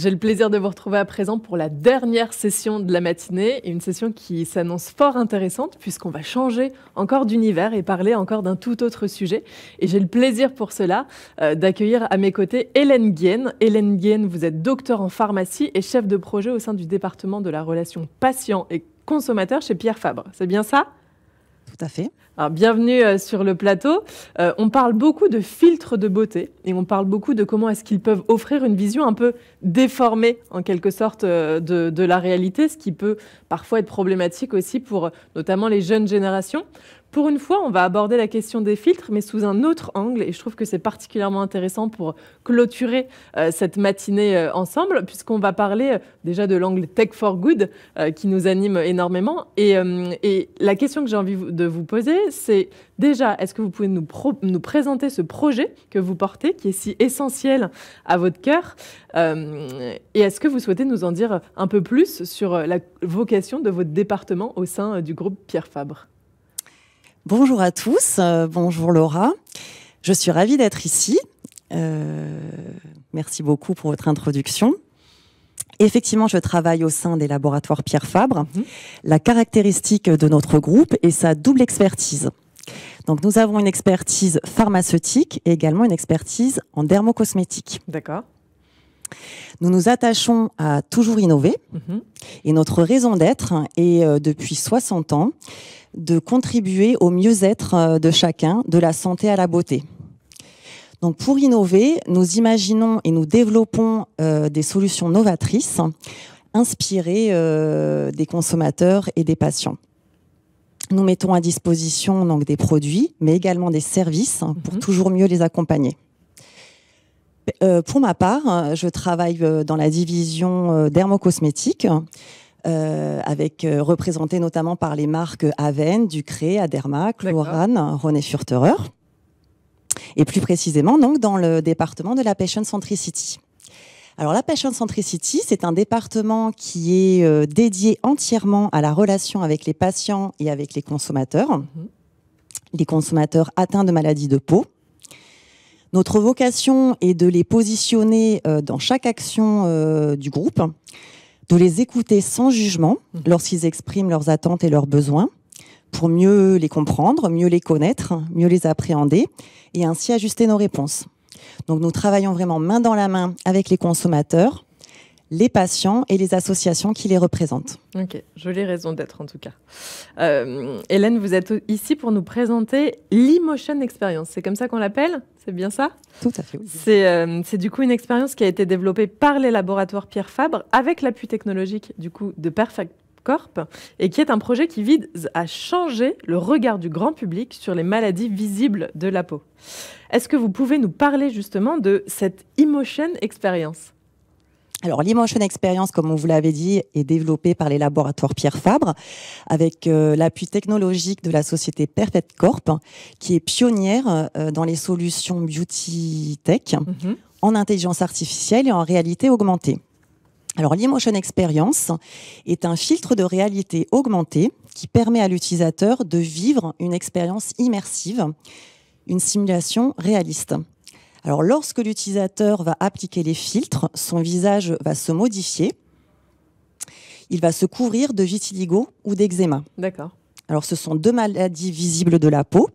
J'ai le plaisir de vous retrouver à présent pour la dernière session de la matinée, une session qui s'annonce fort intéressante puisqu'on va changer encore d'univers et parler encore d'un tout autre sujet. Et j'ai le plaisir pour cela euh, d'accueillir à mes côtés Hélène Guienne. Hélène Guienne, vous êtes docteur en pharmacie et chef de projet au sein du département de la relation patient et consommateur chez Pierre Fabre. C'est bien ça Tout à fait bienvenue euh, sur le plateau. Euh, on parle beaucoup de filtres de beauté et on parle beaucoup de comment est-ce qu'ils peuvent offrir une vision un peu déformée, en quelque sorte, euh, de, la réalité, ce qui peut parfois être problématique aussi pour notamment les jeunes générations. Pour une fois, on va aborder la question des filtres, mais sous un autre angle, et je trouve que c'est particulièrement intéressant pour clôturer euh, cette matinée euh, ensemble, puisqu'on va parler euh, déjà de l'angle Tech for Good, qui nous anime énormément. Et, et la question que j'ai envie de vous poser, c'est déjà, est-ce que vous pouvez nous, nous, présenter ce projet que vous portez, qui est si essentiel à votre cœur, et est-ce que vous souhaitez nous en dire un peu plus sur la vocation de votre département au sein du groupe Pierre Fabre Bonjour à tous, euh, bonjour Laura. Je suis ravie d'être ici. Euh, merci beaucoup pour votre introduction. Effectivement, je travaille au sein des laboratoires Pierre Fabre. Mhm. La caractéristique de notre groupe est sa double expertise. Donc, nous avons une expertise pharmaceutique et également une expertise en dermocosmétique. D'accord. Nous nous attachons à toujours innover mhm. et notre raison d'être est euh, depuis 60 ans de contribuer au mieux-être euh, de chacun, de la santé à la beauté. Donc pour innover, nous imaginons et nous développons euh, des solutions novatrices inspirées euh, des consommateurs et des patients. Nous mettons à disposition donc des produits, mais également des services pour mhm. toujours mieux les accompagner. pour ma part, je travaille dans la division dermocosmétique euh, avec euh, représenté notamment par les marques Aven, Ducré, Aderma, Chlorane, René Furterer, et plus précisément donc dans le département de la Passion Centricity. Alors la Passion Centricity, c'est un département qui est euh, dédié entièrement à la relation avec les patients et avec les consommateurs, mhm. les consommateurs atteints de maladies de peau. Notre vocation est de les positionner euh, dans chaque action du groupe de les écouter sans jugement mmh. lorsqu'ils expriment leurs attentes et leurs besoins pour mieux les comprendre, mieux les connaître, mieux les appréhender et ainsi ajuster nos réponses. Donc nous travaillons vraiment main dans la main avec les consommateurs les patients et les associations qui les représentent. Ok, jolie raison d'être en tout cas. Euh, Hélène, vous êtes ici pour nous présenter l'Emotion Experience. C'est comme ça qu'on l'appelle C'est bien ça Tout à fait. Euh, c'est du coup une expérience qui a été développée par les laboratoires Pierre Fabre avec l'appui technologique du coup de Perfect Corp et qui est un projet qui vise à changer le regard du grand public sur les maladies visibles de la peau. Est-ce que vous pouvez nous parler justement de cette Emotion Experience alors, l'Emotion Experience, comme on vous l'avait dit, est développée par les laboratoires Pierre Fabre avec euh, l'appui technologique de la société Perfect Corp, qui est pionnière euh, dans les solutions beauty tech mhm. en intelligence artificielle et en réalité augmentée. Alors, l'Emotion Experience est un filtre de réalité augmentée qui permet à l'utilisateur de vivre une expérience immersive, une simulation réaliste. Alors lorsque l'utilisateur va appliquer les filtres, son visage va se modifier. Il va se couvrir de vitiligo ou d'eczéma. D'accord. Alors ce sont deux maladies visibles de la peau,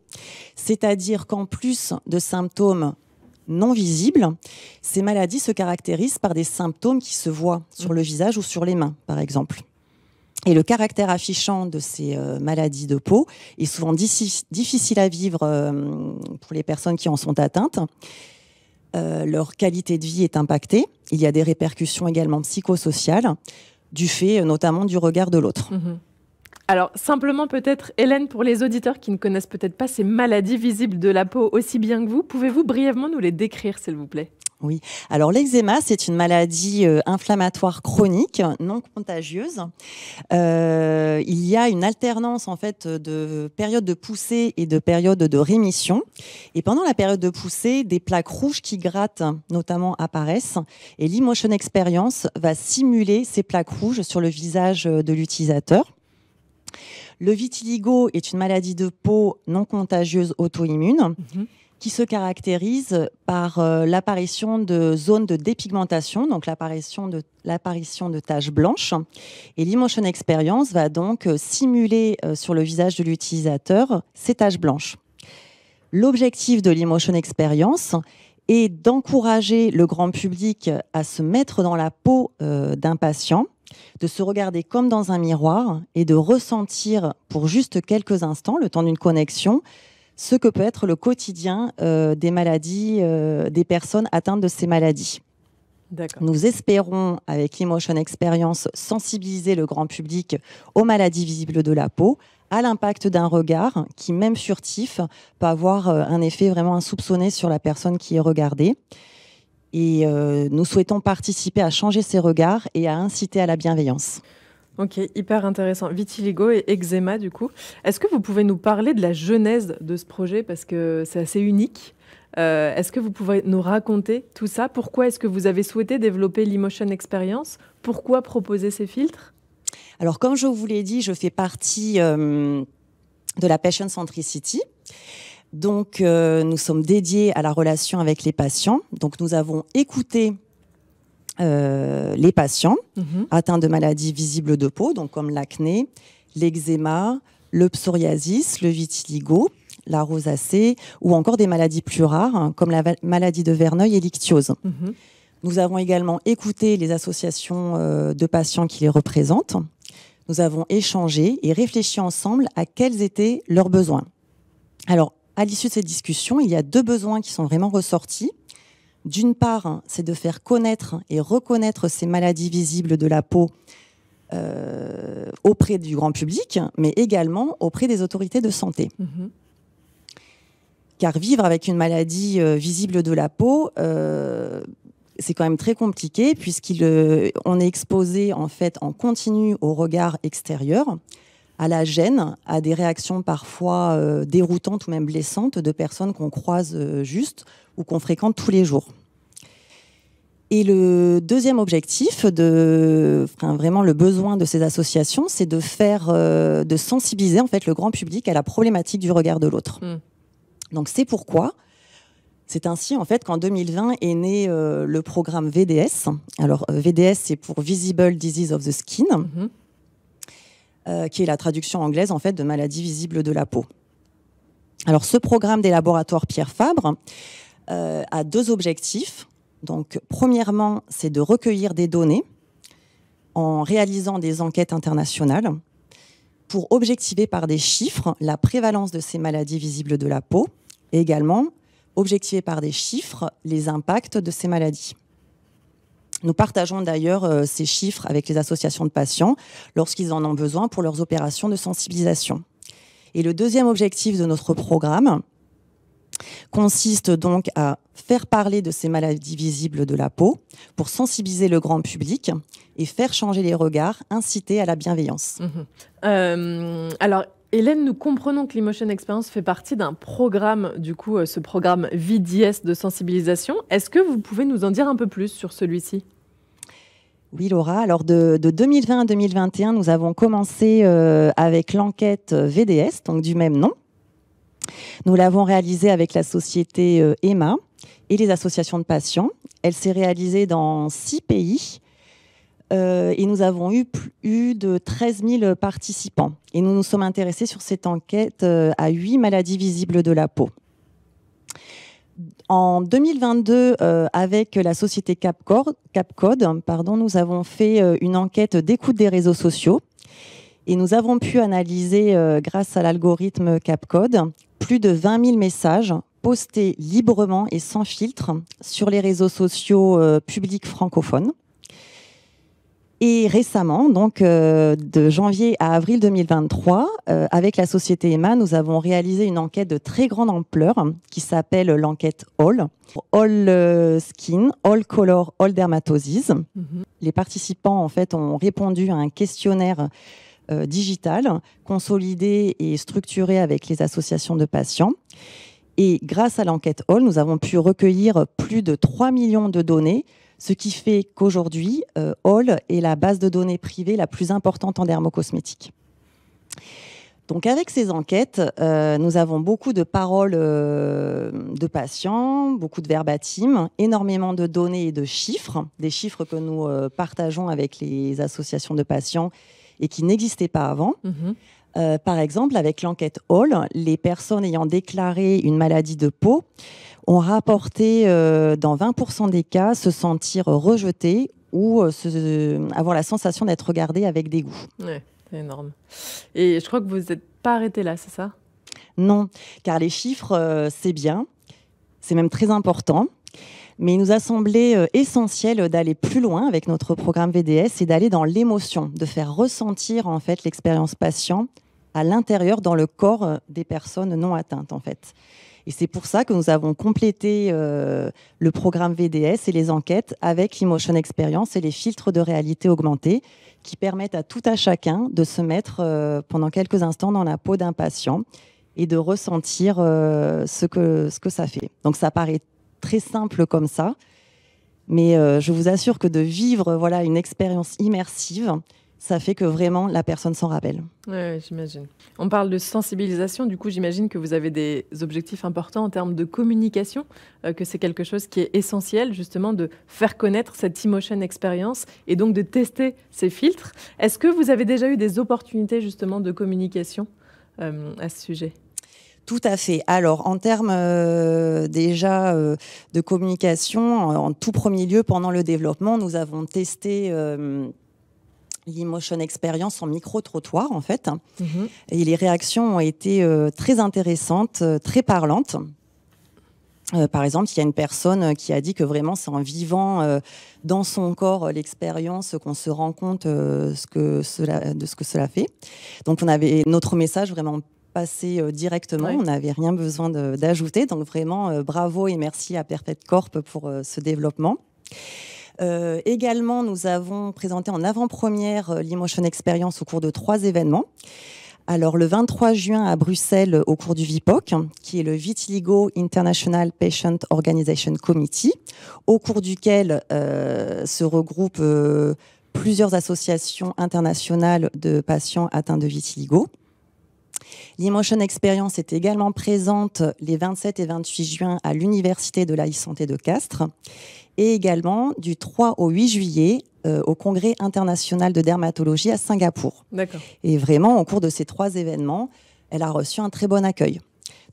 c'est-à-dire qu'en plus de symptômes non visibles, ces maladies se caractérisent par des symptômes qui se voient sur mm. le visage ou sur les mains, par exemple. Et le caractère affichant de ces euh, maladies de peau est souvent difficile à vivre euh, pour les personnes qui en sont atteintes. Euh, leur qualité de vie est impactée. Il y a des répercussions également psychosociales, du fait notamment du regard de l'autre. Mhm. Alors, simplement peut-être, Hélène, pour les auditeurs qui ne connaissent peut-être pas ces maladies visibles de la peau aussi bien que vous, pouvez-vous brièvement nous les décrire, s'il vous plaît oui. Alors l'eczéma, c'est une maladie euh, inflammatoire chronique, non contagieuse. Euh, il y a une alternance en fait de période de poussée et de période de rémission. Et pendant la période de poussée, des plaques rouges qui grattent notamment apparaissent. Et l'emotion experience va simuler ces plaques rouges sur le visage de l'utilisateur. Le vitiligo est une maladie de peau non contagieuse auto-immune. Mhm qui se caractérise par euh, l'apparition de zones de dépigmentation, donc l'apparition de, l'apparition de taches blanches. Et l'Emotion Experience va donc euh, simuler euh, sur le visage de l'utilisateur ces taches blanches. L'objectif de l'Emotion Experience est d'encourager le grand public à se mettre dans la peau d'un patient de se regarder comme dans un miroir et de ressentir pour juste quelques instants, le temps d'une connexion, ce que peut être le quotidien euh, des maladies, euh, des personnes atteintes de ces maladies. Nous espérons, avec Emotion Experience, sensibiliser le grand public aux maladies visibles de la peau, à l'impact d'un regard qui, même furtif, peut avoir euh, un effet vraiment insoupçonné sur la personne qui est regardée. Et nous souhaitons participer à changer ces regards et à inciter à la bienveillance. Ok, hyper intéressant. Vitiligo et eczéma, du coup. Est-ce que vous pouvez nous parler de la genèse de ce projet Parce que c'est assez unique. Euh, est-ce que vous pouvez nous raconter tout ça Pourquoi est-ce que vous avez souhaité développer l'Emotion Experience Pourquoi proposer ces filtres Alors, comme je vous l'ai dit, je fais partie euh, de la Passion Centricity. Donc, euh, nous sommes dédiés à la relation avec les patients. Donc, nous avons écouté euh, les patients mhm. atteints de maladies visibles de peau, donc comme l'acné, l'eczéma, le psoriasis, le vitiligo, la rosacée ou encore des maladies plus rares hein, comme la maladie de Verneuil et l'ictiose. Mhm. Nous avons également écouté les associations euh, de patients qui les représentent. Nous avons échangé et réfléchi ensemble à quels étaient leurs besoins. Alors, à l'issue de cette discussion, il y a deux besoins qui sont vraiment ressortis. D'une part, c'est de faire connaître et reconnaître ces maladies visibles de la peau euh, auprès du grand public, mais également auprès des autorités de santé. Mhm. Car vivre avec une maladie euh, visible de la peau, euh, c'est quand même très compliqué puisqu'on est exposé en fait en continu au regard extérieur à la gêne, à des réactions parfois euh, déroutantes ou même blessantes de personnes qu'on croise euh, juste ou qu'on fréquente tous les jours. Et le deuxième objectif, de, vraiment le besoin de ces associations, c'est de faire, euh, de sensibiliser en fait le grand public à la problématique du regard de l'autre. Hmm. Donc c'est pourquoi c'est ainsi en fait qu'en 2020 est né le programme VDS. Alors VDS c'est pour Visible Disease of the Skin. Mhm. Euh, qui est la traduction anglaise en fait de maladies visibles de la peau. Alors ce programme des laboratoires Pierre Fabre euh, a deux objectifs. Donc premièrement, c'est de recueillir des données en réalisant des enquêtes internationales pour objectiver par des chiffres la prévalence de ces maladies visibles de la peau et également objectiver par des chiffres les impacts de ces maladies. Nous partageons d'ailleurs euh, ces chiffres avec les associations de patients lorsqu'ils en ont besoin pour leurs opérations de sensibilisation. Et le deuxième objectif de notre programme consiste donc à faire parler de ces maladies visibles de la peau pour sensibiliser le grand public et faire changer les regards, inciter à la bienveillance. Mmh. Euh, alors, Hélène, nous comprenons que l'Emotion Experience fait partie d'un programme, du coup, euh, ce programme VDS de sensibilisation. Est-ce que vous pouvez nous en dire un peu plus sur celui-ci oui, Laura. Alors, de, 2020 à 2021, nous avons commencé euh, avec l'enquête euh, VDS, donc du même nom. Nous l'avons réalisée avec la société EMA euh, et les associations de patients. Elle s'est réalisée dans six pays. et nous avons eu plus de 13 000 participants. Et nous nous sommes intéressés sur cette enquête à huit maladies visibles de la peau en 2022, euh, avec la société Capcode, pardon, nous avons fait euh, une enquête d'écoute des réseaux sociaux et nous avons pu analyser, euh, grâce à l'algorithme Capcode, plus de 20 000 messages postés librement et sans filtre sur les réseaux sociaux publics francophones. Et récemment, donc euh, de janvier à avril 2023, euh, avec la société EMA, nous avons réalisé une enquête de très grande ampleur qui s'appelle l'enquête All. All euh, Skin, All Color, All Dermatosis. Mhm. Les participants, en fait, ont répondu à un questionnaire digital, consolidé et structuré avec les associations de patients. Et grâce à l'enquête ALL, nous avons pu recueillir plus de 3 millions de données ce qui fait qu'aujourd'hui, euh, Hall est la base de données privée la plus importante en dermocosmétique. Donc avec ces enquêtes, euh, nous avons beaucoup de paroles euh, de patients, beaucoup de verbatim, énormément de données et de chiffres, des chiffres que nous partageons avec les associations de patients et qui n'existaient pas avant. Mhm. Euh, par exemple, avec l'enquête Hall, les personnes ayant déclaré une maladie de peau ont rapporté euh, dans 20% des cas se sentir rejetées ou euh, avoir la sensation d'être regardées avec dégoût. Ouais, c'est énorme. Et je crois que vous n'êtes pas arrêté là, c'est ça Non, car les chiffres, c'est bien, c'est même très important. Mais il nous a semblé essentiel d'aller plus loin avec notre programme VDS et d'aller dans l'émotion, de faire ressentir en fait l'expérience patient à l'intérieur, dans le corps euh, des personnes non atteintes, en fait. Et c'est pour ça que nous avons complété euh, le programme VDS et les enquêtes avec l'Emotion Experience et les filtres de réalité augmentée qui permettent à tout à chacun de se mettre euh, pendant quelques instants dans la peau d'un patient et de ressentir ce, que, ce que ça fait. Donc ça paraît très simple comme ça, mais je vous assure que de vivre voilà une expérience immersive, ça fait que vraiment la personne s'en rappelle. Ouais, j'imagine. On parle de sensibilisation, du coup j'imagine que vous avez des objectifs importants en termes de communication, euh, que c'est quelque chose qui est essentiel justement de faire connaître cette emotion expérience et donc de tester ces filtres. Est-ce que vous avez déjà eu des opportunités justement de communication euh, à ce sujet tout à fait. Alors, en termes euh, déjà de communication, en, tout premier lieu, pendant le développement, nous avons testé l'emotion experience en micro-trottoir, en fait. Mhm. Et les réactions ont été euh, très intéressantes, euh, très parlantes. Euh, par exemple, il y a une personne qui a dit que vraiment c'est en vivant dans son corps l'expérience qu'on se rend compte ce que de ce que cela fait. Donc on avait notre message vraiment passé directement, on n'avait rien besoin d'ajouter. Donc vraiment bravo et merci à Perfect Corp pour ce développement. Euh, également, nous avons présenté en avant-première euh, l'Emotion Experience au cours de trois événements. Alors, le 23 juin à Bruxelles, au cours du VIPOC, qui est le Vitiligo International Patient Organization Committee, au cours duquel euh, se regroupent plusieurs associations internationales de patients atteints de vitiligo. L'Emotion Experience est également présente les 27 et 28 juin à l'Université de la Santé de Castres et également du 3 au 8 juillet euh, au Congrès international de dermatologie à Singapour. Et vraiment, au cours de ces trois événements, elle a reçu un très bon accueil.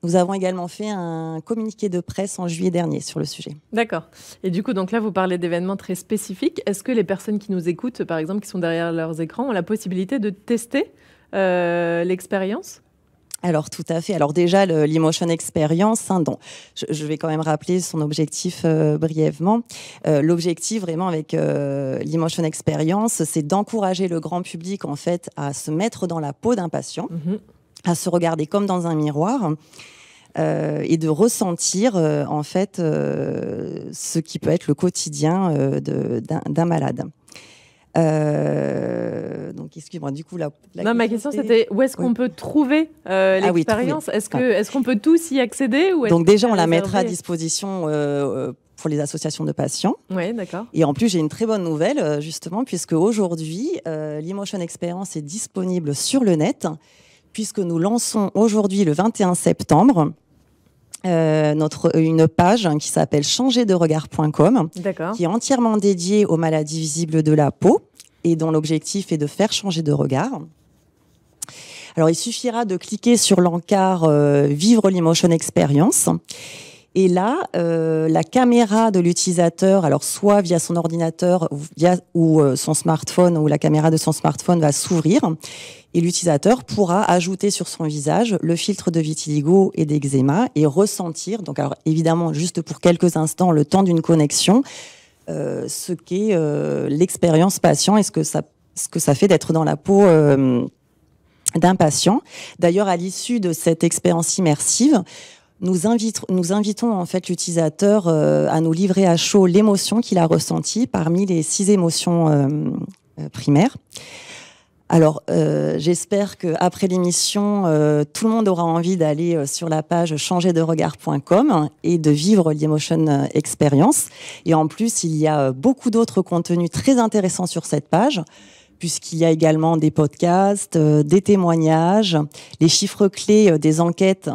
Nous avons également fait un communiqué de presse en juillet dernier sur le sujet. D'accord. Et du coup, donc là, vous parlez d'événements très spécifiques. Est-ce que les personnes qui nous écoutent, par exemple, qui sont derrière leurs écrans, ont la possibilité de tester euh, l'expérience alors tout à fait. Alors déjà, l'Emotion Experience, hein, je, vais quand même rappeler son objectif euh, brièvement. Euh, l'objectif vraiment avec euh, l'Emotion Experience, c'est d'encourager le grand public en fait à se mettre dans la peau d'un patient, mhm. à se regarder comme dans un miroir. et de ressentir en fait ce qui peut être le quotidien d'un malade. Euh, donc, excuse-moi, du coup, là. Non, ma question, c'était où est-ce qu'on peut trouver euh, ah l'expérience oui, Est-ce qu'on peut tous y accéder Donc, déjà, on la mettra à disposition euh, pour les associations de patients. Oui, d'accord. Et en plus, j'ai une très bonne nouvelle, euh, justement, puisque aujourd'hui, l'Emotion Experience est disponible sur le net, puisque nous lançons aujourd'hui, le 21 septembre, euh, notre, une page hein, qui s'appelle changerderegard.com, qui est entièrement dédiée aux maladies visibles de la peau et dont l'objectif est de faire changer de regard. Alors, il suffira de cliquer sur l'encart euh, Vivre l'Emotion Experience et là, euh, la caméra de l'utilisateur, alors soit via son ordinateur ou, via, ou euh, son smartphone, ou la caméra de son smartphone va s'ouvrir, et l'utilisateur pourra ajouter sur son visage le filtre de vitiligo et d'eczéma et ressentir, donc alors évidemment juste pour quelques instants, le temps d'une connexion, euh, ce qu'est l'expérience patient et ce que ça, ce que ça fait d'être dans la peau d'un patient. D'ailleurs, à l'issue de cette expérience immersive, nous, invite, nous invitons en fait l'utilisateur euh, à nous livrer à chaud l'émotion qu'il a ressentie parmi les six émotions euh, euh, primaires. Alors, j'espère que après l'émission, tout le monde aura envie d'aller sur la page changerderegard.com et de vivre l'Emotion Experience. Et en plus, il y a beaucoup d'autres contenus très intéressants sur cette page, puisqu'il y a également des podcasts, des témoignages, les chiffres clés des enquêtes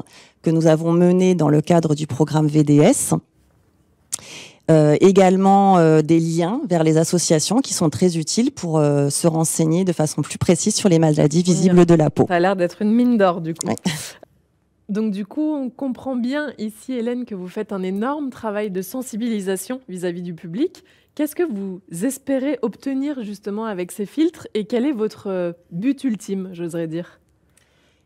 que nous avons mené dans le cadre du programme VDS. Euh, également euh, des liens vers les associations qui sont très utiles pour euh, se renseigner de façon plus précise sur les maladies visibles de la peau. Ça a l'air d'être une mine d'or du coup. Donc du coup, on comprend bien ici, Hélène, que vous faites un énorme travail de sensibilisation vis à -vis du public. Qu'est-ce que vous espérez obtenir justement avec ces filtres et quel est votre but ultime, j'oserais dire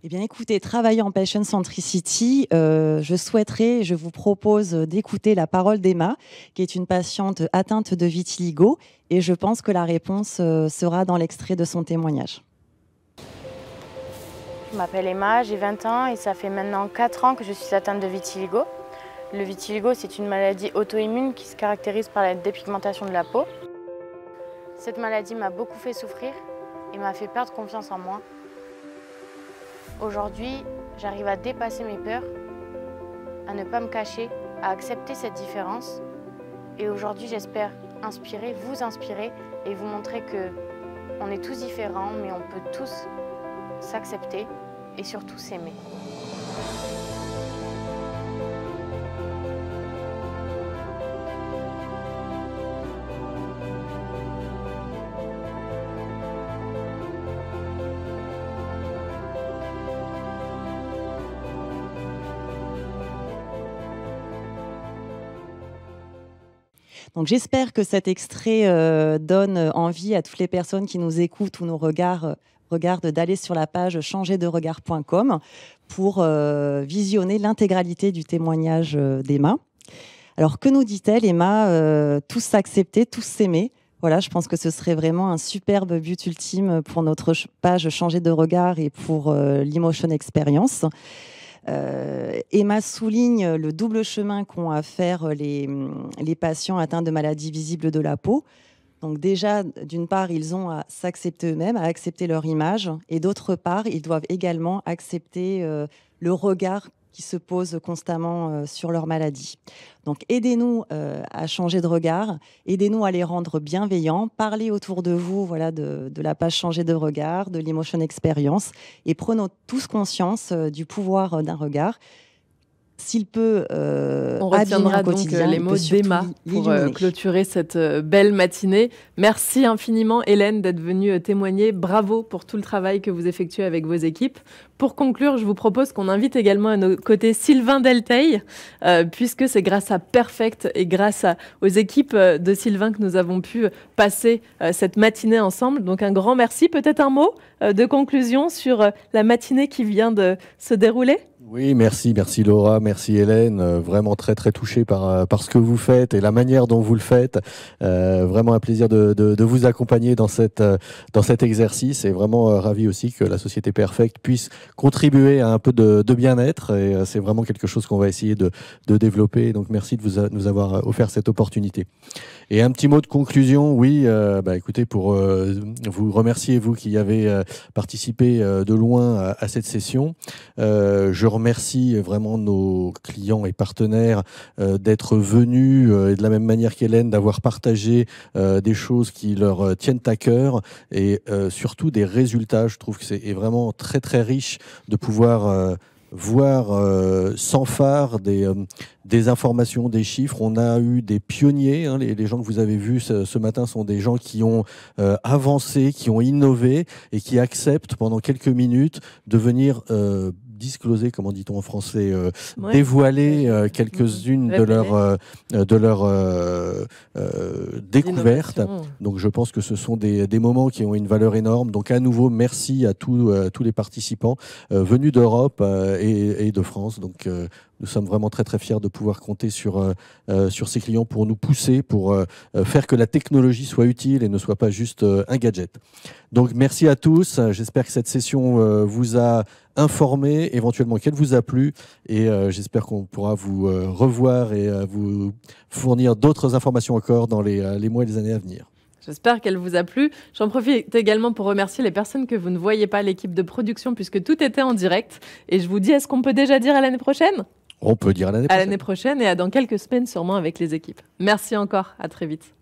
eh bien, écoutez, travailler en Patient Centricity, euh, je souhaiterais, je vous propose d'écouter la parole d'Emma, qui est une patiente atteinte de vitiligo, et je pense que la réponse euh, sera dans l'extrait de son témoignage. Je m'appelle Emma, j'ai 20 ans et ça fait maintenant 4 ans que je suis atteinte de vitiligo. Le vitiligo, c'est une maladie auto-immune qui se caractérise par la dépigmentation de la peau. Cette maladie m'a beaucoup fait souffrir et m'a fait perdre confiance en moi. Aujourd'hui, j'arrive à dépasser mes peurs, à ne pas me cacher, à accepter cette différence. Et aujourd'hui, j'espère inspirer, vous inspirer et vous montrer que on est tous différents, mais on peut tous s'accepter et surtout s'aimer. Donc j'espère que cet extrait euh, donne euh, envie à toutes les personnes qui nous écoutent ou nous regardent euh, d'aller sur la page changerderegard.com pour visionner l'intégralité du témoignage d'Emma. Alors que nous dit-elle, Emma Tous s'accepter, tous s'aimer. Voilà, je pense que ce serait vraiment un superbe but ultime pour notre page Changer de regard et pour l'Emotion Experience. Euh, Emma souligne le double chemin qu'ont à faire les, patients atteints de maladies visibles de la peau. Donc déjà, d'une part, ils ont à s'accepter eux-mêmes, à accepter leur image, et d'autre part, ils doivent également accepter euh, le regard qui se posent constamment euh, sur leur maladie. Donc aidez-nous euh, à changer de regard, aidez-nous à les rendre bienveillants, parlez autour de vous voilà, de, de la page changer de regard, de l'emotion experience, et prenons tous conscience euh, du pouvoir d'un regard s'il peut, euh, on retiendra donc euh, les mots d'Emma pour euh, clôturer cette euh, belle matinée. Merci infiniment, Hélène, d'être venue témoigner. Bravo pour tout le travail que vous effectuez avec vos équipes. Pour conclure, je vous propose qu'on invite également à nos côtés Sylvain Delteil, puisque c'est grâce à Perfect et grâce aux équipes de Sylvain que nous avons pu passer cette matinée ensemble. Donc un grand merci. Peut-être un mot de conclusion sur la matinée qui vient de se dérouler oui, merci, merci Laura, merci Hélène. Euh, vraiment très très touché par, euh, par ce que vous faites et la manière dont vous le faites. Euh, vraiment un plaisir de, de, de, vous accompagner dans, cette, euh, dans cet exercice et vraiment ravi aussi que la société Perfecte puisse contribuer à un peu de, de bien-être et c'est vraiment quelque chose qu'on va essayer de, de développer. Donc merci de vous nous avoir offert cette opportunité. Et un petit mot de conclusion, oui, bah, écoutez, pour vous remercier vous qui avez participé de loin à, à cette session. je remercie Merci vraiment nos clients et partenaires euh, d'être venus euh, et de la même manière qu'Hélène d'avoir partagé euh, des choses qui leur tiennent à cœur et surtout des résultats. Je trouve que c'est vraiment très très riche de pouvoir voir sans phare des, des, informations, des chiffres. On a eu des pionniers. Hein. les, gens que vous avez vus ce, matin sont des gens qui ont avancé, qui ont innové et qui acceptent pendant quelques minutes de venir discloser, comment dit-on en français, euh, dévoiler euh, quelques-unes de leurs euh, de leur, découvertes. Donc je pense que ce sont des, moments qui ont une valeur énorme. Donc à nouveau, merci à, tous les participants venus d'Europe et, de France. Donc nous sommes vraiment très très fiers de pouvoir compter sur, euh, euh, sur ces clients pour nous pousser, pour euh, faire que la technologie soit utile et ne soit pas juste un gadget. Donc merci à tous. J'espère que cette session vous a informé, éventuellement qu'elle vous a plu. Et j'espère qu'on pourra vous revoir et vous fournir d'autres informations encore dans les, les mois et les années à venir. J'espère qu'elle vous a plu. J'en profite également pour remercier les personnes que vous ne voyez pas, l'équipe de production, puisque tout était en direct. Et je vous dis, est-ce qu'on peut déjà dire à l'année prochaine on peut dire à l'année prochaine. et à dans quelques semaines sûrement avec les équipes. Merci encore, à très vite.